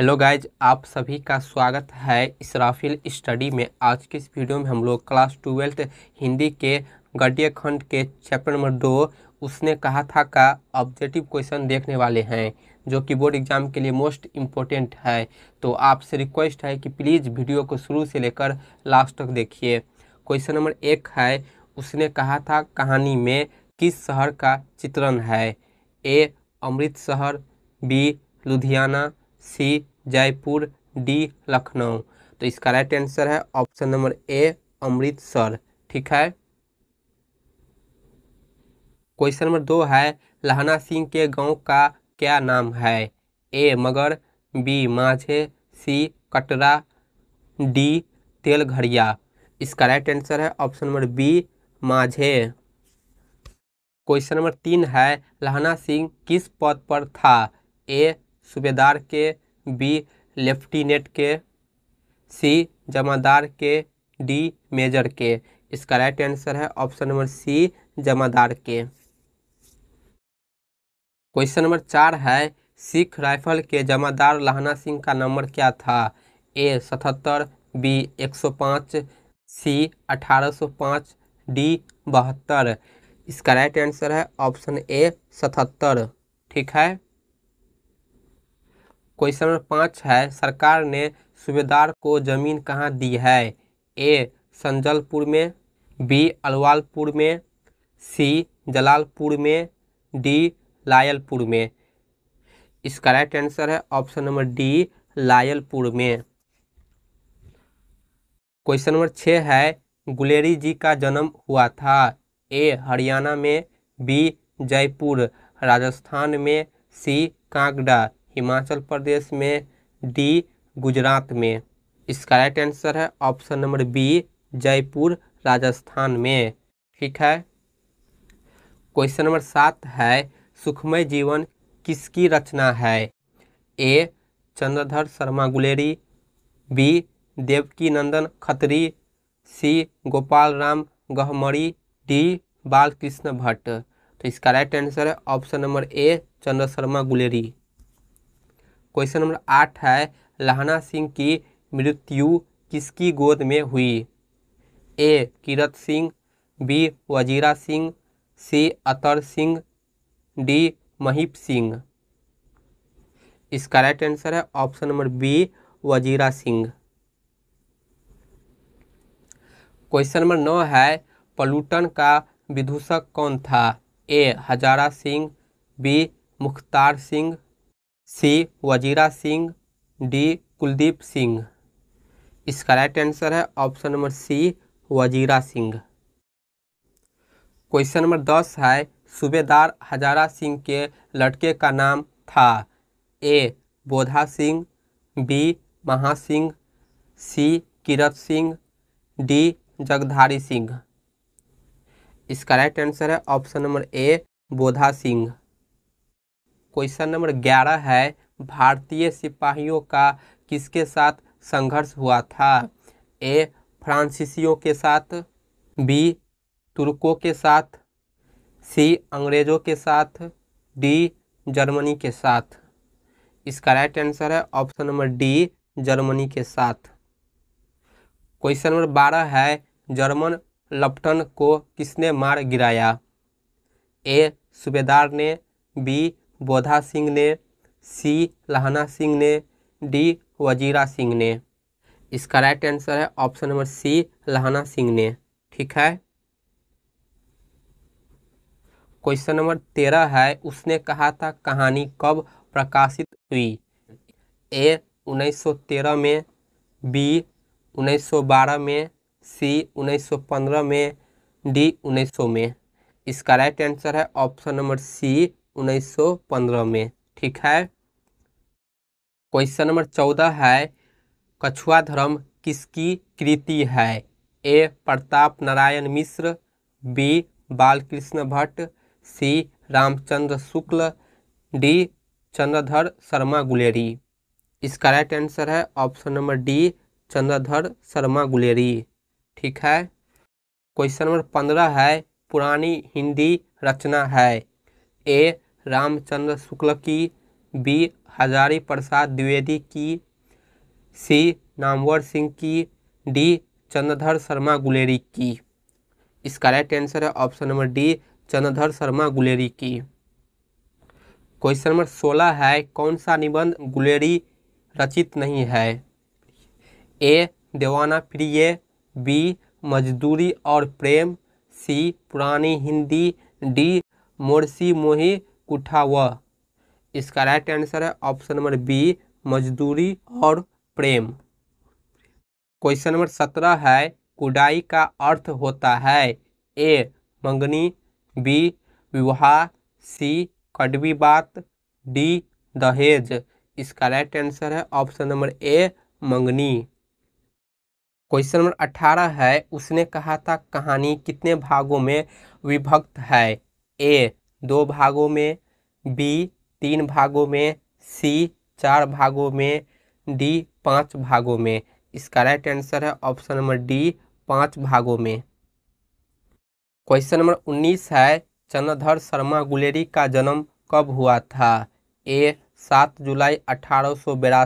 hello guys आप सभी का स्वागत है इसराफिल स्टडी में आज के इस वीडियो में हम लोग क्लास ट्वेल्थ हिंदी के गड्ढे खंड के चैप्टर नंबर दो उसने कहा था का ऑब्जेक्टिव क्वेश्चन देखने वाले हैं जो कि बोर्ड एग्ज़ाम के लिए मोस्ट इम्पोर्टेंट है तो आपसे रिक्वेस्ट है कि प्लीज़ वीडियो को शुरू से लेकर लास्ट तक देखिए क्वेश्चन नंबर एक है उसने कहा था कहानी में किस शहर का चित्रण है A Amritsar B Ludhiana C Jaipur D Lucknow तो इसका राइट आंसर है ऑप्शन नंबर ए अमृतसर ठीक है क्वेश्चन नंबर दो है लहना सिंह के गांव का क्या नाम है ए मगर बी माझे सी कटरा डी तेलघरिया इसका राइट आंसर है ऑप्शन नंबर बी माझे क्वेश्चन नंबर तीन है लहना सिंह किस पद पर था ए सूबेदार के बी लेफ्टिनेंट के सी जमादार के डी मेजर के इसका राइट आंसर है ऑप्शन नंबर सी जमादार के क्वेश्चन नंबर चार है सिख राइफल के जमादार लहना सिंह का नंबर क्या था ए सतहत्तर बी एक सौ पाँच सी अठारह सौ पाँच डी बहत्तर इसका राइट आंसर है ऑप्शन ए सतहत्तर ठीक है क्वेश्चन नंबर पाँच है सरकार ने सूबेदार को जमीन कहाँ दी है ए संजलपुर में बी अलवालपुर में सी जलालपुर में डी लायलपुर में इसका राइट आंसर है ऑप्शन नंबर डी लायलपुर में क्वेश्चन नंबर छः है गुलेरी जी का जन्म हुआ था ए हरियाणा में बी जयपुर राजस्थान में सी कांगड़ा हिमाचल प्रदेश में डी गुजरात में इसका राइट आंसर है option number B Jaipur Rajasthan में ठीक है क्वेश्चन नंबर सात है सुखमय जीवन किसकी रचना है A Chandradhar Sharma Guleri B Devaki Nandan Khatri C Gopal Ram Gahmari D Balkrishna Bhatt तो इसका राइट आंसर है option number A Chandra Sharma Guleri question number आठ है लहना सिंह की मृत्यु किसकी गोद में हुई A Kirat Singh B Wazira Singh C Atar Singh D Mahip Singh इसका राइट आंसर है option number B Wazira Singh question number नौ है पलूटन का विदूषक कौन था A Hazara Singh B Mukhtar Singh C Wazira Singh D Kuldeep Singh इसका राइट आंसर है option number C Wazira Singh question number दस है सूबेदार हजारा सिंह के लड़के का नाम था ए Bodha Singh B Maha Singh C Kirat Singh D Jagdhari Singh इसका राइट आंसर है option number A Bodha Singh question number ग्यारह है भारतीय सिपाहियों का किसके साथ संघर्ष हुआ था ए फ्रांसीसियों के साथ बी तुर्कों के साथ सी अंग्रेज़ों के साथ डी जर्मनी के साथ इसका राइट आंसर है ऑप्शन नंबर डी जर्मनी के साथ क्वेश्चन नंबर बारह है जर्मन लप्टन को किसने मार गिराया ए सूबेदार ने बी बोधा सिंह ने सी लहाना सिंह ने डी वजीरा सिंह ने इसका राइट आंसर है option number C Lahna Singh ने ठीक है क्वेश्चन नंबर तेरह है उसने कहा था कहानी कब प्रकाशित हुई ए 1913 में बी 1912 में सी 1915 में डी 1900 में इसका राइट आंसर है ऑप्शन नंबर सी 1915 में ठीक है क्वेश्चन नंबर चौदह है कछुआ धर्म किसकी कृति है A Pratap Narayan Mishra B Balkrishna Bhatt C Ramchandra Shukla D Chandradhar Sharma Guleri इसका राइट आंसर है option number D Chandradhar Sharma Guleri ठीक है क्वेश्चन नंबर पंद्रह है पुरानी हिंदी रचना है ए रामचंद्र शुक्ल की बी हजारी प्रसाद द्विवेदी की सी नामवर सिंह की डी चंद्रधर शर्मा गुलेरी की इसका राइट आंसर है option number D Chandradhar Sharma Guleri की क्वेश्चन नंबर सोलह है कौन सा निबंध गुलेरी रचित नहीं है ए देवाना प्रिय बी मजदूरी और प्रेम सी पुरानी हिंदी डी मोरसी मोही कुठा व इसका राइट आंसर है ऑप्शन नंबर बी मजदूरी और प्रेम क्वेश्चन नंबर सत्रह है कुडाई का अर्थ होता है ए मंगनी बी विवाह सी कड़वी बात डी दहेज इसका राइट आंसर है ऑप्शन नंबर ए मंगनी क्वेश्चन नंबर अठारह है उसने कहा था कहानी कितने भागों में विभक्त है ए दो भागों में बी तीन भागों में सी चार भागों में डी पांच भागों में इसका राइट आंसर है ऑप्शन नंबर डी पांच भागों में क्वेश्चन नंबर उन्नीस है चंद्रधर शर्मा गुलेरी का जन्म कब हुआ था ए सात जुलाई अठारह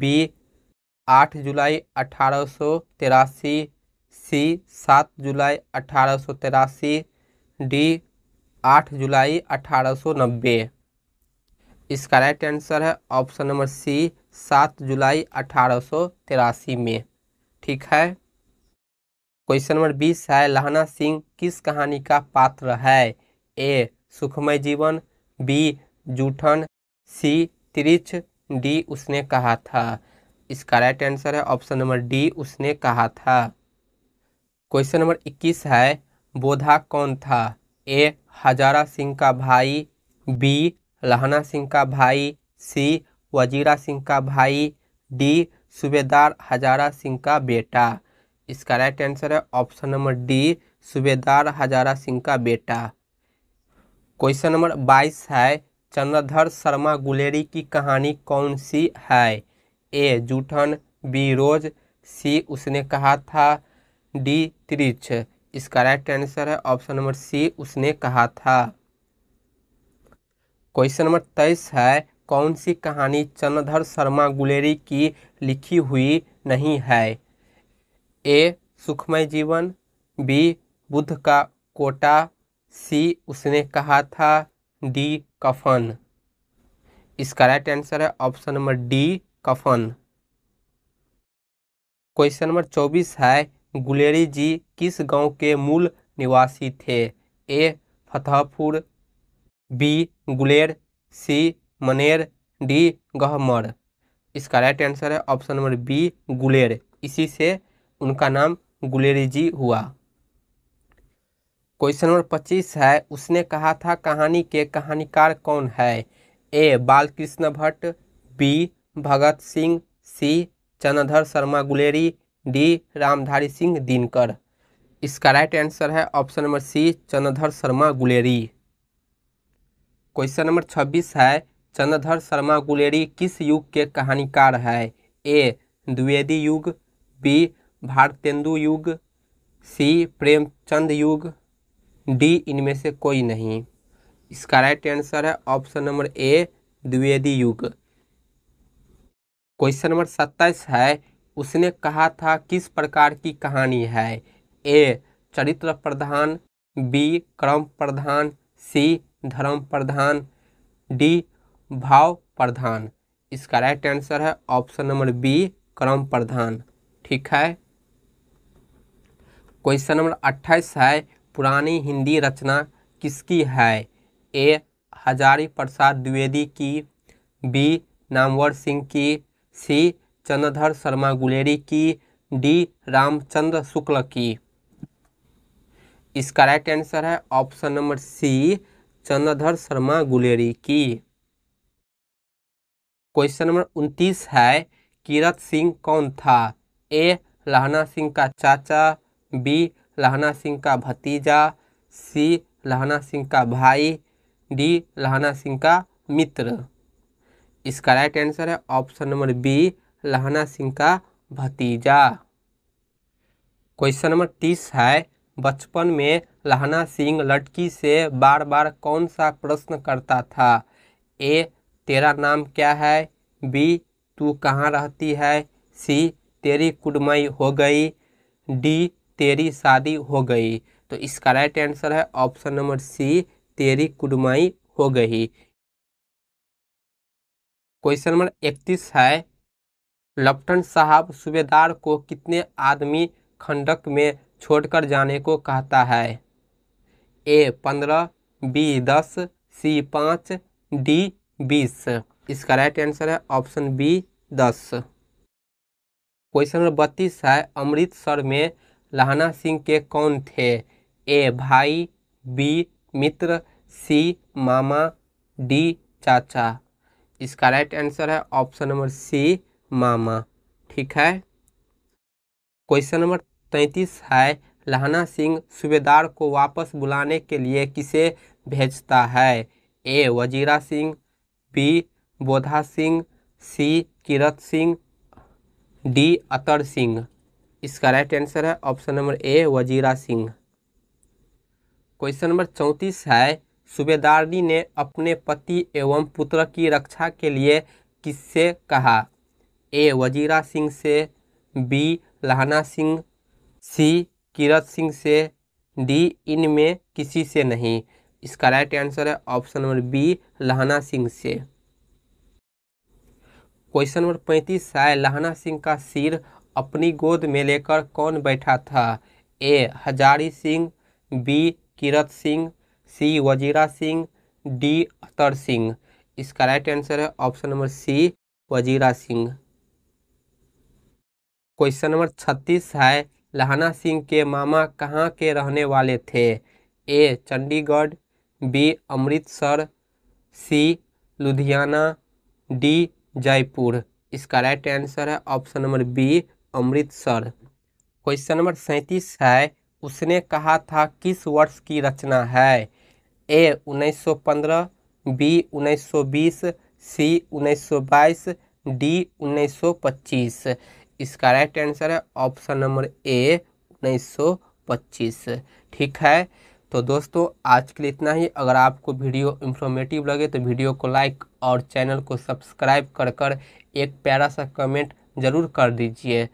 बी आठ जुलाई अठारह सी सात जुलाई अठारह डी आठ जुलाई नब्बे इसका राइट आंसर है ऑप्शन नंबर सी सात जुलाई अठारह में ठीक है क्वेश्चन नंबर बीस है लहना सिंह किस कहानी का पात्र है ए सुखमय जीवन बी जूठन सी त्रिच डी उसने कहा था इसका राइट आंसर है ऑप्शन नंबर डी उसने कहा था क्वेश्चन नंबर इक्कीस है बोधा कौन था ए हजारा सिंह का भाई बी लहना सिंह का भाई सी वजीरा सिंह का भाई डी सूबेदार हजारा सिंह का बेटा इसका राइट आंसर है ऑप्शन नंबर डी सूबेदार हजारा सिंह का बेटा क्वेश्चन नंबर बाईस है चंद्रधर शर्मा गुलेरी की कहानी कौन सी है ए जूठन बी रोज सी उसने कहा था डी त्रिछ इसका राइट आंसर है ऑप्शन नंबर सी उसने कहा था क्वेश्चन नंबर तेईस है कौन सी कहानी चंद्रधर शर्मा गुलेरी की लिखी हुई नहीं है ए सुखमय जीवन बी बुद्ध का कोटा सी उसने कहा था डी कफन इसका राइट आंसर है ऑप्शन नंबर डी कफन क्वेश्चन नंबर चौबीस है गुलेरी जी किस गांव के मूल निवासी थे A Fatehpur B Guler C Maner D Gahmar इसका राइट आंसर है ऑप्शन नंबर बी गुलेर इसी से उनका नाम गुलेरी जी हुआ क्वेश्चन नंबर पच्चीस है उसने कहा था कहानी के कहानीकार कौन है A Balkrishna Bhatt B Bhagat Singh C Chandradhar Sharma Guleri D Ramdhari Singh Dinkar इसका राइट आंसर है option number C Chandradhar Sharma Guleri question number छब्बीस है चंद्रधर शर्मा गुलेरी किस युग के कहानीकार है ए द्विवेदी युग बी भारतेंदु युग सी प्रेमचंद युग डी इनमें से कोई नहीं इसका राइट आंसर है ऑप्शन नंबर ए द्विवेदी युग क्वेश्चन नंबर सत्ताईस है उसने कहा था किस प्रकार की कहानी है ए चरित्र प्रधान बी क्रम प्रधान सी धर्म प्रधान डी भाव प्रधान इसका राइट आंसर है ऑप्शन नंबर बी क्रम प्रधान ठीक है क्वेश्चन नंबर अट्ठाईस है पुरानी हिंदी रचना किसकी है ए हजारी प्रसाद द्विवेदी की बी नामवर सिंह की सी चंद्रधर शर्मा गुलेरी की डी रामचंद्र शुक्ल की इसका राइट आंसर है option number C Chandradhar Sharma Guleri की क्वेश्चन नंबर उनतीस है किरत सिंह कौन था ए लहना सिंह का चाचा बी लहना सिंह का भतीजा सी लहना सिंह का भाई डी लहना सिंह का मित्र इसका राइट आंसर है option number B Lahna Singh का भतीजा क्वेश्चन नंबर तीस है बचपन में लहना सिंह लड़की से बार बार कौन सा प्रश्न करता था ए तेरा नाम क्या है बी तू कहाँ रहती है सी तेरी कुडमई हो गई डी तेरी शादी हो गई तो इसका राइट आंसर है ऑप्शन नंबर सी तेरी कुडमई हो गई क्वेश्चन नंबर इकतीस है लप्टन साहब सूबेदार को कितने आदमी खंडक में छोड़कर जाने को कहता है ए पंद्रह बी दस सी पाँच डी बीस इसका राइट आंसर है ऑप्शन बी दस क्वेश्चन नंबर बत्तीस है अमृतसर में लहना सिंह के कौन थे ए भाई बी मित्र सी मामा डी चाचा इसका राइट आंसर है ऑप्शन नंबर सी मामा ठीक है क्वेश्चन नंबर तैंतीस है लहना सिंह सूबेदार को वापस बुलाने के लिए किसे भेजता है A Wazira Singh B Bodha Singh C Kirat Singh D Atar Singh इसका राइट आंसर है option number A Wazira Singh question number चौंतीस है सूबेदारनी ने अपने पति एवं पुत्र की रक्षा के लिए किससे कहा ए वजीरा सिंह से बी लहना सिंह सी किरत सिंह से डी इन में किसी से नहीं इसका राइट आंसर है option number B Lahna Singh से क्वेश्चन नंबर पैंतीस है लहना सिंह का सिर अपनी गोद में लेकर कौन बैठा था A Hazari Singh B Kirat Singh C Wazira Singh D Atar Singh इसका राइट आंसर है option number C Wazira Singh question number छत्तीस है लहाना सिंह के मामा कहाँ के रहने वाले थे A Chandigarh B Amritsar C Ludhiana D Jaipur इसका राइट आंसर है option number B Amritsar question number सैंतीस है उसने कहा था किस वर्ष की रचना है ए 1915 बी 1920 सी 1922 डी 1925 इसका राइट आंसर है ऑप्शन नंबर ए उन्नीस ठीक है तो दोस्तों आज के लिए इतना ही अगर आपको वीडियो इन्फॉर्मेटिव लगे तो वीडियो को लाइक और चैनल को सब्सक्राइब कर कर एक प्यारा सा कमेंट ज़रूर कर दीजिए